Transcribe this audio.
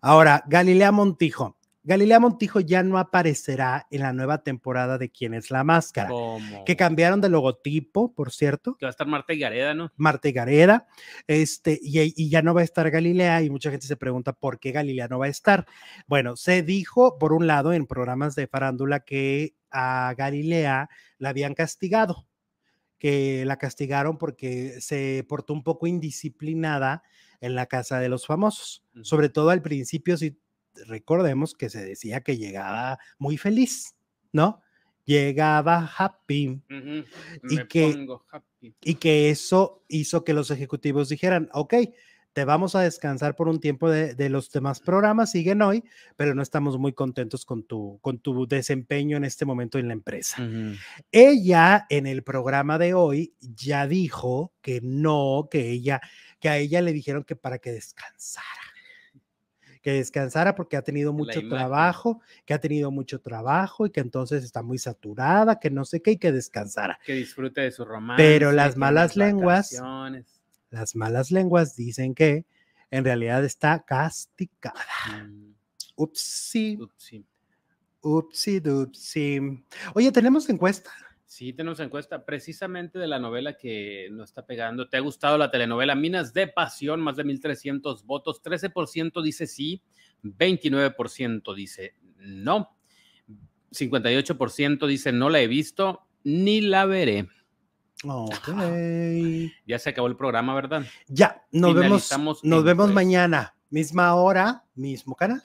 Ahora, Galilea Montijo. Galilea Montijo ya no aparecerá en la nueva temporada de Quién es la Máscara, que cambiaron de logotipo, por cierto. Que va a estar Marte y Gareda, ¿no? Marte Gareda, este, y, y, ya no va a estar Galilea, y mucha gente se pregunta por qué Galilea no va a estar. Bueno, se dijo, por un lado, en programas de farándula que a Galilea la habían castigado que la castigaron porque se portó un poco indisciplinada en la casa de los famosos. Sobre todo al principio, si recordemos que se decía que llegaba muy feliz, ¿no? Llegaba happy. y, que, happy. y que eso hizo que los ejecutivos dijeran, ok, te vamos a descansar por un tiempo de, los demás programas, siguen hoy, pero no estamos muy contentos con tu, con tu desempeño en este momento en la empresa. Ella en el programa de hoy ya dijo que no, que ella, que a ella le dijeron que para que descansara que descansara porque ha tenido mucho trabajo, que ha tenido mucho trabajo y que entonces está muy saturada, que no sé qué y que descansara. Que disfrute de su romance. Pero las malas lenguas las malas lenguas dicen que en realidad está castigada. Mm. Upsi. Upsi. Oye, ¿tenemos encuesta? Sí, tenemos encuesta precisamente de la novela que nos está pegando. ¿Te ha gustado la telenovela Minas de Pasión? Más de 1.300 votos. 13% dice sí, 29% dice no, 58% dice no la he visto ni la veré. Ya se acabó el programa, ¿verdad? Ya, nos vemos, nos vemos mañana, misma hora, mismo canal.